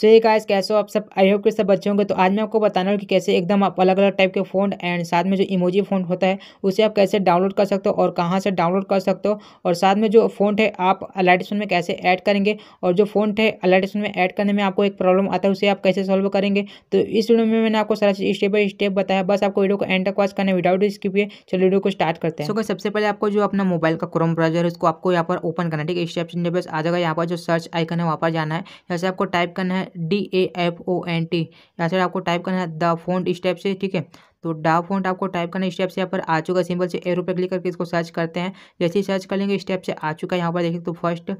सो ये गाइस कैसे हो आप सब आई होप के सब बच्चे होंगे तो आज मैं आपको बताना हूँ कि कैसे एकदम आप अलग अलग टाइप के फ़ोन एंड साथ में जो इमोजी फ़ोन होता है उसे आप कैसे डाउनलोड कर सकते हो और कहाँ से डाउनलोड कर सकते हो और साथ में जो फ़ोन है आप अलाइटेशन में कैसे ऐड करेंगे और जो फ़ोन है अलाइटेशन में ऐड करने में आपको एक प्रॉब्लम आता है उसे आप कैसे सॉल्व करेंगे तो इस वीडियो में मैंने आपको सारा चीज़ स्टेप बाई स्टेप बताया बस आपको वीडियो को एंड तक वॉच करना विदाउट स्किप है चलो वीडियो को स्टार्ट करते हैं सबसे पहले आपको जो अपना मोबाइल का क्रोम ब्राउजर है उसको आपको यहाँ पर ओपन करना है ठीक है स्टेप आ जाएगा यहाँ पर जो सर्च आइकन है वहाँ पर जाना है जैसे आपको टाइप करना है D A F O N T यहाँ से आपको टाइप करना है द फोन स्टेप से ठीक है तो डाव फोन आपको टाइप करना स्टेप से यहाँ पर आ चुका सिंपल से एरो पर क्लिक करके इसको सर्च करते हैं जैसे ही सर्च कर लेंगे स्टेप से आ चुका है यहाँ पर देखिए तो फर्स्ट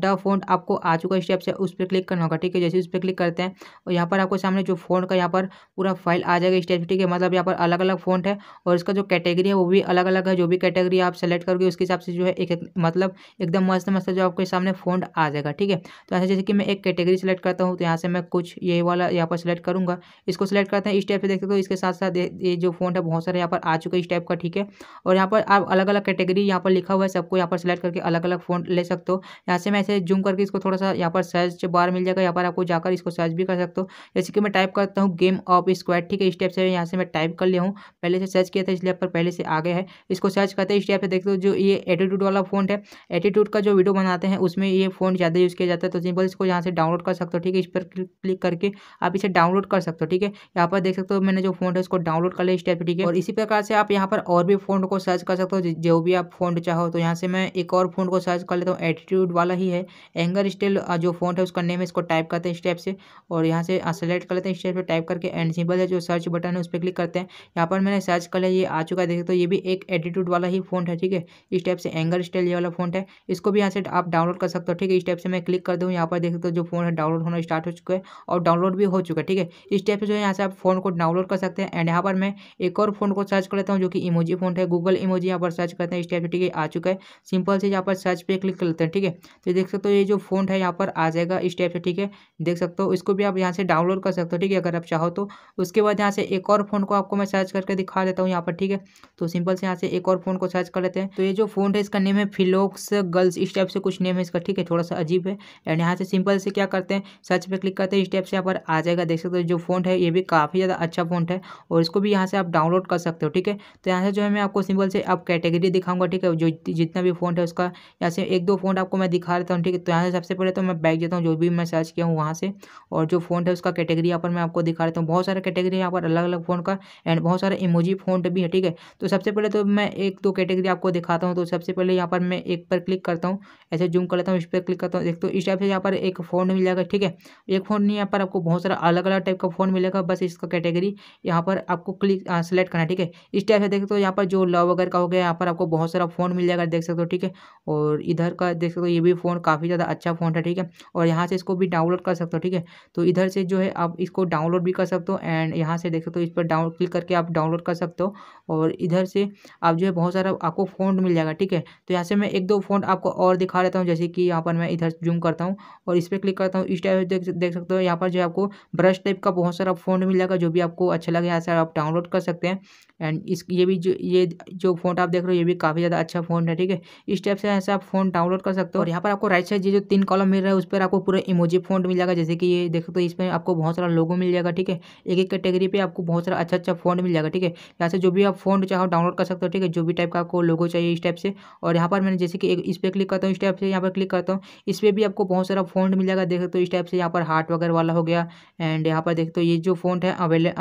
डा फोन आपको आ चुका स्टेप से उस पर क्लिक करना होगा ठीक है जैसे उस पर क्लिक करते हैं और यहाँ पर आपको सामने जो फोन का यहाँ पर पूरा फाइल आ जाएगा स्टेप ठीक है मतलब यहाँ पर अलग अलग फोन है और इसका जो कैटेगरी है वो भी अलग अलग है जो भी कैटेगरी आप सेलेक्ट करोगे उसके हिसाब से जो है एक मतलब एकदम मस्त मस्त जो आपके सामने फोन आ जाएगा ठीक है तो ऐसे जैसे कि मैं एक कैटेगरी सेलेक्ट करता हूँ तो यहाँ से मैं कुछ ये वाला यहाँ पर सेलेक्ट करूँगा इसको सेलेक्ट करते हैं स्टेप से देखते हो इसके साथ साथ ये जो फ़ॉन्ट है बहुत सारे यहाँ पर आ चुके हैं इस टाइप का ठीक है और यहाँ पर आप अलग अलग कैटेगरी यहाँ पर लिखा हुआ है सबको यहाँ पर सेलेक्ट करके अलग अलग फोन ले सकते हो यहाँ से मैं ऐसे जूम करके इसको थोड़ा सा यहाँ पर सर्च बार मिल जाएगा यहाँ पर आपको जाकर इसको सर्च भी कर सकते हो जैसे कि मैं टाइप करता हूँ गेम ऑफ स्क्वाड ठीक है इस टाइप से यहाँ से मैं टाइप कर लिया हूँ पहले से सर्च किया था इसलिए पर पहले से आगे है इसको सर्च करते हैं इस टाइप से देखते हो जो ये एटीट्यूड वाला फोन है एटीट्यूड का जो वीडियो बनाते हैं उसमें ये फोन ज़्यादा यूज़ किया जाता है तो सिंपल इसको यहाँ से डाउनलोड कर सकते हो ठीक है इस पर क्लिक करके आप इसे डाउनलोड कर सकते हो ठीक है यहाँ पर देख सकते हो मैंने जो फ़ोन है उसको डाउनलोड डाउनलोड कर ले इस टाइप ठीक है और इसी प्रकार से आप यहाँ पर और भी फोन को सर्च कर सकते हो जो भी आप फोन चाहो तो यहाँ से मैं एक और फोन को सर्च कर लेता हूँ एटीट्यूड वाला ही है एंगर स्टेल जो फोन है उसका नेम है इसको टाइप करते हैं इस टाइप से और यहाँ से सेलेक्ट कर लेते हैं इस टाइप से टाइप करके एंड सिंपल है जो सर्च बटन है उस पर क्लिक करते हैं यहाँ पर मैंने सर्च कर लिया ये आ चुका है देखते हो ये भी एक एटीट्यूड वाला ही फोन है ठीक है इस टाइप से एंगर स्टेल ये वाला फोन है इसको भी यहाँ से आप डाउनलोड कर सकते हो ठीक है इस टाइप से मैं क्लिक कर दूँ यहाँ पर देख सकते हो जो फोन है डाउनलोड होना स्टार्ट हो चुका है और डाउनलोड भी हो चुका है ठीक है इस टाइप से जो है यहाँ से आप फोन को डाउनलोड कर सकते हैं एंड यहाँ पर मैं एक और फोन को सर्च कर लेता हूँ जो कि इमोजी फोन है गूगल इमोजी यहाँ पर सर्च करते हैं इस टाइप से ठीक है आ चुका है सिंपल से यहाँ पर सर्च पे क्लिक कर लेते हैं ठीक है तो देख सकते हो ये जो फोन है यहाँ पर आ जाएगा इस टाइप से ठीक है देख सकते हो इसको भी आप यहाँ से डाउनलोड कर सकते हो ठीक है अगर आप चाहो तो उसके बाद यहाँ से एक और फोन को आपको मैं सर्च करके दिखा देता हूँ यहाँ पर ठीक है तो सिंपल से यहाँ से एक और फोन को सर्च कर लेते हैं तो ये जो फोन है इसका नेम है फिलोक्स गर्ल्स इस टाइप से कुछ नेम है इसका ठीक है थोड़ा सा अजीब है एंड यहाँ से सिंपल से क्या करते हैं सर्च पे क्लिक करते हैं इस टाइप से यहाँ पर आ जाएगा देख सकते हो जो फोन है ये भी काफ़ी ज़्यादा अच्छा फोन है और इसको भी यहाँ से आप डाउनलोड कर सकते हो ठीक है तो यहाँ से जो है मैं आपको सिंपल से आप कैटेगरी दिखाऊंगा ठीक है जो जितना भी फोन है उसका यहाँ से एक दो फोन आपको मैं दिखा देता हूँ ठीक है तो यहाँ से सबसे पहले तो मैं बैग देता हूँ जो भी मैं सर्च किया हूँ वहाँ से और जो फोन है उसका कैटेगरी यहाँ पर मैं आपको दिखा देता हूँ बहुत सारे कैटेगरी यहाँ पर अलग अलग फोन का एंड बहुत सारे इमोजी फोन भी है ठीक है तो सबसे पहले तो मैं एक दो कैटेगरी आपको दिखाता हूँ तो सबसे पहले यहाँ पर मैं एक पर क्लिक करता हूँ ऐसे जूम कर लेता हूँ इस पर क्लिक करता हूँ देखो तो इस टाइप से यहाँ पर एक फ़ोन मिल जाएगा ठीक है एक फ़ोन नहीं यहाँ पर आपको बहुत सारा अलग अलग टाइप का फ़ोन मिलेगा बस इसका कैटेगरी यहाँ पर आपको क्लिक सेलेक्ट करना है ठीक है इस टाइप से देख सकते हो यहाँ पर जो लव वगैरह का हो गया यहाँ पर आपको बहुत सारा फ़ोन मिल जाएगा देख सकते हो ठीक है और इधर का देख सकते हो ये भी फ़ोन काफ़ी ज़्यादा अच्छा फ़ोन है ठीक है और यहाँ से इसको भी डाउनलोड कर सकते हो ठीक है तो इधर से जो है आप इसको डाउनलोड भी कर सकते हो एंड यहाँ से देख सकते हो इस पर डाउन क्लिक करके आप डाउनलोड कर सकते हो और इधर से आप जो है बहुत सारा आपको फ़ोन मिल जाएगा ठीक है तो यहाँ से मैं एक दो फ़ोन आपको और दिखा देता हूँ जैसे कि यहाँ पर मैं इधर जूम करता हूँ और इस पर क्लिक करता हूँ इस टाइप देख सकते हो यहाँ पर जो है आपको ब्रश टाइप का बहुत सारा फ़ोन मिल जाएगा जो भी आपको अच्छा लगे यहाँ से आप डाउनलोड डाउनलोड कर सकते हैं एंड इस ये भी जो ये जो फोन आप देख रहे हो ये भी काफ़ी ज़्यादा अच्छा फोन है ठीक है इस टाइप से ऐसे आप फोन डाउनलोड कर सकते हो और यहाँ पर आपको राइट साइड ये जो तीन कॉलम मिल रहा है उस पर आपको पूरा इमोजी फोन मिल जाएगा जैसे कि ये देख सकते हो इसमें आपको बहुत सारा लोगो मिल जाएगा ठीक है एक एक कैटेगरी पर आपको बहुत सारा अच्छा अच्छा फोन मिल जाएगा ठीक है यहाँ से जो भी आप फोन चाहो डाउनलोड कर सकते हो ठीक है जो भी टाइप का आपको लोगो चाहिए इस टाइप से और यहाँ पर मैंने जैसे कि इस पर क्लिक करता हूँ इस टाइप से यहाँ पर क्लिक करता हूँ इस पर भी आपको बहुत सारा फोन मिल जाएगा देख सकते हो इस टाइप से यहाँ पर हार्ट वगैरह वाला हो गया एंड यहाँ पर देखते हो ये जो फोन है अवेले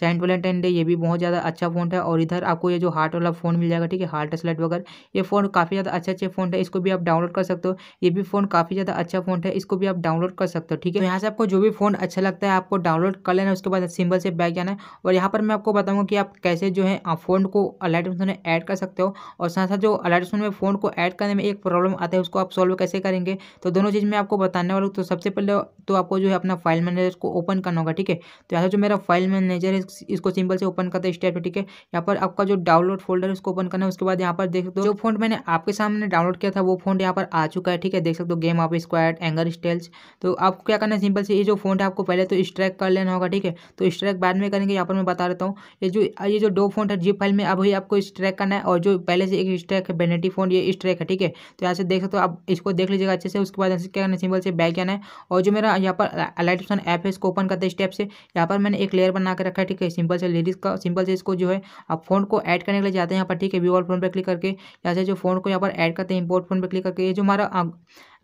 सेंट वेलेंटाइन डे ये भी बहुत ज़्यादा अच्छा फ़ोन है और इधर आपको ये जो हार्ट वाला फ़ोन मिल जाएगा ठीक है हार्ट स्लाइड वगैरह ये फ़ोन काफ़ी ज़्यादा अच्छे अच्छे फ़ोन है इसको भी आप डाउनलोड कर सकते हो ये भी फ़ोन काफ़ी ज़्यादा अच्छा फ़ोन है इसको भी आप डाउनलोड कर सकते हो ठीक है तो यहाँ से आपको जो भी फ़ोन अच्छा लगता है आपको डाउनलोड कर लेना है उसके बाद सिंबल से बैक जाना है और यहाँ पर मैं आपको बताऊँगा कि आप कैसे जो है फ़ोन को अलाइट में ऐड कर सकते हो और साथ साथ जो अलाइट में फ़ोन को ऐड करने में एक प्रॉब्लम आता है उसको आप सॉल्व कैसे करेंगे तो दोनों चीज़ मैं आपको बताने वाला हूँ तो सबसे पहले तो आपको जो है अपना फाइल मैनेजर को ओपन करना होगा ठीक है तो यहाँ जो मेरा फाइल मैनेजर है इसको सिंपल सिंबल से ओपन करते स्टेप ठीक है यहाँ पर आपका जो डाउनलोड फोल्डर है उसको ओपन करना है उसके बाद यहाँ पर देख सकते हो जो फोन मैंने आपके सामने डाउनलोड किया था वो फोन यहाँ पर आ चुका है ठीक है देख सकते हो गेम ऑफ स्क्वाड एंगर स्टेल्स तो आपको क्या करना है सिंपल से ये जो फोन है आपको पहले तो स्ट्राइक कर लेना होगा ठीक है तो स्ट्राइक बाद में करेंगे यहाँ पर मैं बता देता हूँ ये जो ये जो डो फोन है जी फाइल में अभी आपको स्ट्राइक करना है और जो पहले से एक स्ट्राइक है बेनेटी फोन ये स्ट्राइक है ठीक है तो यहाँ से देख सकते हो आप इसको देख लीजिएगा अच्छे से उसके बाद क्या करना है सिंपल से बैक जाना है और जो मेरा यहाँ पर अलाइट ऐप है इसको ओपन करते स्टेप से यहाँ पर मैंने एक लेयर बना के रखा है ठीक है सिंपल से लेडीज़ का सिंपल से इसको जो है आप फोन को ऐड करने के लिए जाते हैं यहाँ पर ठीक है व्यू ऑल फोन पर क्लिक करके या जो फोन को यहाँ पर ऐड करते हैं इम्पोर्ट फोन पर क्लिक करके ये जो हमारा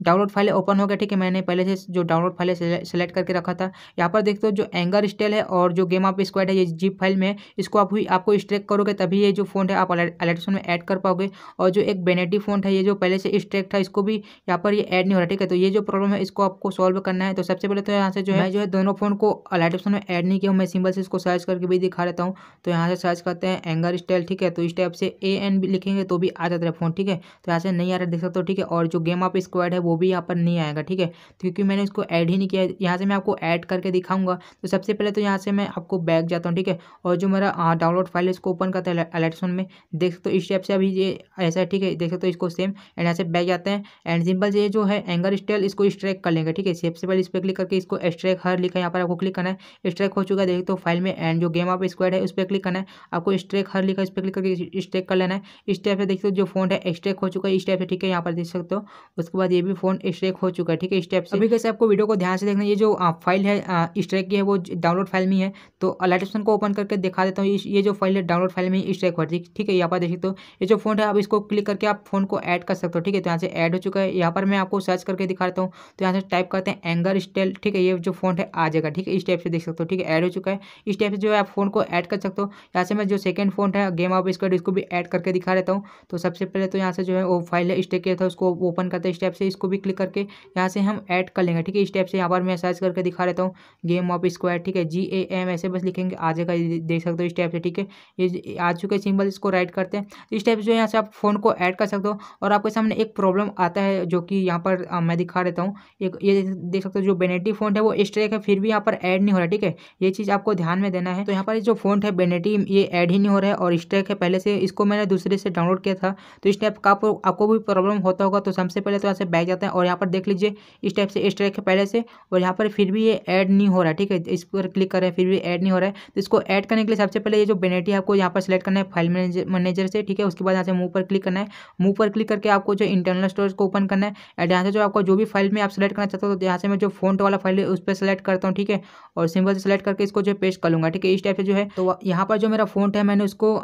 डाउनलोड फाइलें ओपन हो गया ठीक है मैंने पहले से जो डाउनलोड फाइलें सेलेक्ट करके रखा था यहाँ पर देखते हो जो एंगर स्टेल है और जो गेम ऑफ स्क्वाइड है ये जीप फाइल में इसको आप हुई आपको स्ट्रेक करोगे तभी ये जो फोन है आप अलेक्ट्रेशन में ऐड कर पाओगे और जो एक बेनेटी फोन है ये जो पहले से स्ट्रेक था इसको भी यहाँ पर ये ऐड नहीं हो रहा ठीक है तो ये जो प्रॉब्लम है इसको आपको सॉल्व करना है तो सबसे पहले तो यहाँ से जो है जो है दोनों फोन को अलाइट में ऐड नहीं किया हूँ मैं सिंपल से इसको सर्च करके भी दिखा देता हूँ तो यहाँ से सर्च करते हैं एंगर स्टाइल ठीक है तो इस टाइप से ए एन लिखेंगे तो भी आ जाता है फोन ठीक है तो यहाँ से नहीं आ रहा देख सकते हो ठीक है और जो गेम आप स्क्वाइड है वो भी यहाँ पर नहीं आएगा ठीक है तो क्योंकि मैंने इसको ऐड ही नहीं किया यहाँ से मैं आपको ऐड करके दिखाऊंगा तो सबसे पहले तो यहाँ से मैं आपको बैक जाता हूँ ठीक है और जो मेरा डाउनलोड हाँ, फाइल है इसको ओपन करता है अलेक्ट्रॉन में देख सकते तो इस टाइप से अभी ये ऐसा है ठीक है देख सकते हो इसको सेम एंड यहाँ से बैक जाते हैं एंड सिंपल से जो है एंगर स्टाइल इसको स्ट्रैक कर लेंगे ठीक है सबसे पहले इस पर क्लिक करके इसको स्ट्रैक हर लिखा है यहाँ पर आपको क्लिक करना है स्ट्रैक हो चुका है देख तो फाइल में एंड जो गेम आप स्क्वाड है उस पर क्लिक करना है आपको स्ट्रैक हर लिखा है पर क्लिक करके स्ट्रैक कर लेना है इस टाइप से देख सकते हो जो फोन है स्ट्रैक हो चुका है इस टाइप से ठीक है यहाँ पर देख सकते हो उसके बाद ये भी फोन स्ट्रेक हो चुका है ठीक है स्टेप से अभी कैसे आपको वीडियो को ध्यान से देखना ये जो फाइल है स्ट्रेक की है वो डाउनलोड फाइल में है तो अलर्ट ऑप्शन को ओपन करके दिखा देता हूँ ये जो फाइल है डाउनलोड फाइल में स्ट्रेक हुआ ठीक है यहाँ पर देख सकते हो ये जो फोन है आप इसको क्लिक करके आप फोन को ऐड कर सकते हो ठीक है तो यहाँ से ऐड हो चुका है यहाँ पर मैं आपको सर्च करके दिखा देता हूँ तो यहाँ से टाइप करते हैं एंगर स्टेल ठीक है ये जो फोन है आ जाएगा ठीक है इस टाइप से देख सकते हो ठीक है ऐड हो चुका है इस टाइप से जो है आप फोन को ऐड कर सकते हो यहाँ से मैं जो सेकंड फोन है गेम ऑफ स्क्वाड इसको भी ऐड करके दिखा देता हूँ तो सबसे पहले तो यहाँ से जो है वो फाइल है स्टेक किया था उसको ओपन करते हैं स्टेप से इसको इसको भी क्लिक करके यहाँ से हम ऐड कर लेंगे ठीक है स्टेप से यहाँ पर मैं सर्च करके दिखा देता हूँ गेम ऑफ स्क्वायर ठीक है जी ए एम ऐसे बस लिखेंगे आज का देख सकते हो स्टेप से ठीक है ये आ चुके सिंबल इसको राइट करते हैं तो इस स्टेप जो यहाँ से आप फ़ोन को ऐड कर सकते हो और आपके सामने एक प्रॉब्लम आता है जो कि यहाँ पर मैं दिखा देता हूँ एक ये देख सकते हो जो बेनेटी फोन है वो स्ट्रेक है फिर भी यहाँ पर ऐड नहीं हो रहा ठीक है ये चीज़ आपको ध्यान में देना है तो यहाँ पर जो फोन है बेनेटी ये ऐड ही नहीं हो रहा है और स्ट्रेक है पहले से इसको मैंने दूसरे से डाउनलोड किया था तो इस टाइप का आपको भी प्रॉब्लम होता होगा तो सबसे पहले तो यहाँ से बैक सकते हैं और यहाँ पर देख लीजिए इस टाइप से स्ट्राइक है पहले से और यहाँ पर फिर भी ये ऐड नहीं हो रहा है ठीक है इस पर क्लिक कर रहे हैं फिर भी ऐड नहीं हो रहा है तो इसको ऐड करने के लिए सबसे पहले ये जो बेनेटी है आपको यहाँ पर सेलेक्ट करना है फाइल मैनेजर से ठीक है उसके बाद यहाँ से मूव पर क्लिक करना है मूव पर क्लिक करके आपको जो इंटरनल स्टोरेज को ओपन करना है एंड यहाँ से जो आपको जो भी फाइल में आप सेलेक्ट करना चाहते हो तो यहाँ से मैं जो फोन वाला फाइल है उस पर सेलेक्ट करता हूँ ठीक है और सिंपल से सेलेक्ट करके इसको जो पेस्ट कर लूँगा ठीक है इस टाइप से जो है तो यहाँ पर जो मेरा फोन है मैंने उसको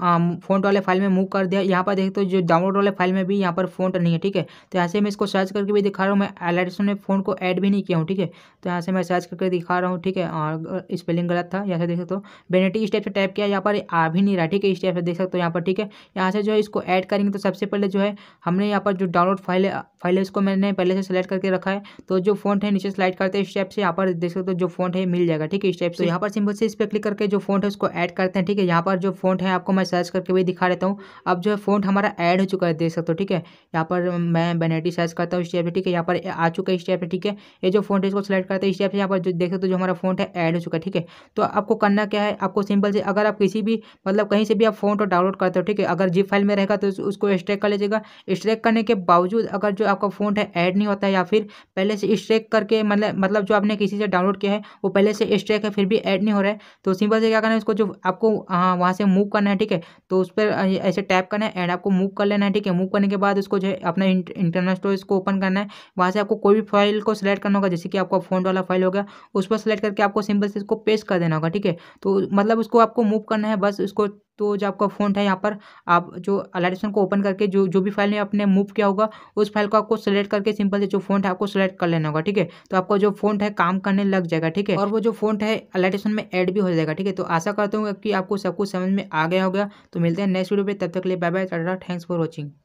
फोन वाले फाइल में मूव कर दिया यहाँ पर देखते हो तो जो डाउनलोड वाले फाइल में भी यहाँ पर फोन नहीं है ठीक है तो यहाँ से मैं इसको सर्च करके भी दिखा रहा हूँ मैं एलाइटेशन में फ़ोन को ऐड भी नहीं किया हूँ ठीक है तो यहाँ से मैं सर्च करके दिखा रहा हूँ ठीक है और स्पेलिंग गलत था यहाँ से देख सकते हो बेनेटी स्टेप से टाइप किया यहाँ पर आ भी नहीं रहा ठीक है स्टेप से देख सकते हो यहाँ पर ठीक है यहाँ से जो है इसको ऐड करेंगे तो सबसे पहले जो है हमने यहाँ पर जो डाउनलोड फाइल फाइल है उसको मैंने पहले से सेलेक्ट करके रखा है तो जो फोन है नीचे स्लाइड करते हैं स्टेप से यहाँ पर देख सकते हो जो फोन है मिल जाएगा ठीक है स्टेप से यहाँ पर सिंपल से इस पर क्लिक करके जो फोन है उसको ऐड करते हैं ठीक है यहाँ पर जो फोन है आपको मैं सर्च करके भी दिखा देता हूँ अब जो है फोन हमारा ऐड हो चुका है देख सकते हो ठीक है यहाँ पर मैं बेनेटी सर्च करता हूँ स्टेप ठीक है यहाँ पर आ चुका है इस टाइप से ठीक है ये जो फोन है इसको सेलेक्ट करते हैं इस टाइप से यहाँ पर जो देख सकते हो जो हमारा फोन है ऐड हो चुका है ठीक है तो आपको करना क्या है आपको सिंपल से अगर आप किसी भी मतलब कहीं से भी आप फोन डाउनलोड करते हो ठीक है अगर जी फाइल में रहेगा तो उसको स्ट्रेक कर लीजिएगा स्ट्रेक करने के बावजूद अगर जो आपका फोन है ऐड नहीं होता है या फिर पहले से स्ट्रेक करके मतलब मतलब जो आपने किसी से डाउनलोड किया है वो पहले से स्ट्रेक है फिर भी ऐड नहीं हो रहा है तो सिंपल से क्या करना है उसको जो आपको हाँ, वहाँ से मूव करना है ठीक है तो उस पर ऐसे टैप करना है एंड आपको मूव कर लेना है ठीक है मूव करने के बाद उसको जो है अपना इंटरनल स्टोरेज को ओपन करना है है वहाँ से आपको कोई भी फाइल को सिलेक्ट करना होगा जैसे कि आपका फोन वाला फाइल हो गया उस पर सिलेक्ट करके आपको सिंपल से इसको पेस्ट कर देना होगा ठीक है तो मतलब उसको आपको मूव करना है बस उसको तो जो आपका फोन है यहाँ पर आप जो अलाइटेशन को ओपन करके जो जो भी फाइल ने आपने मूव किया होगा उस फाइल को आपको सेलेक्ट करके सिंपल से जो फोन है आपको सेलेक्ट कर लेना होगा ठीक है तो आपका जो फोन है काम करने लग जाएगा ठीक है और वो जो फोन है अलाइटेशन में ऐड भी हो जाएगा ठीक है तो आशा करता हूँ कि आपको सब कुछ समझ में आ गया होगा तो मिलते हैं नेक्स्ट वीडियो पर तब तक के लिए bye bye tata thanks for watching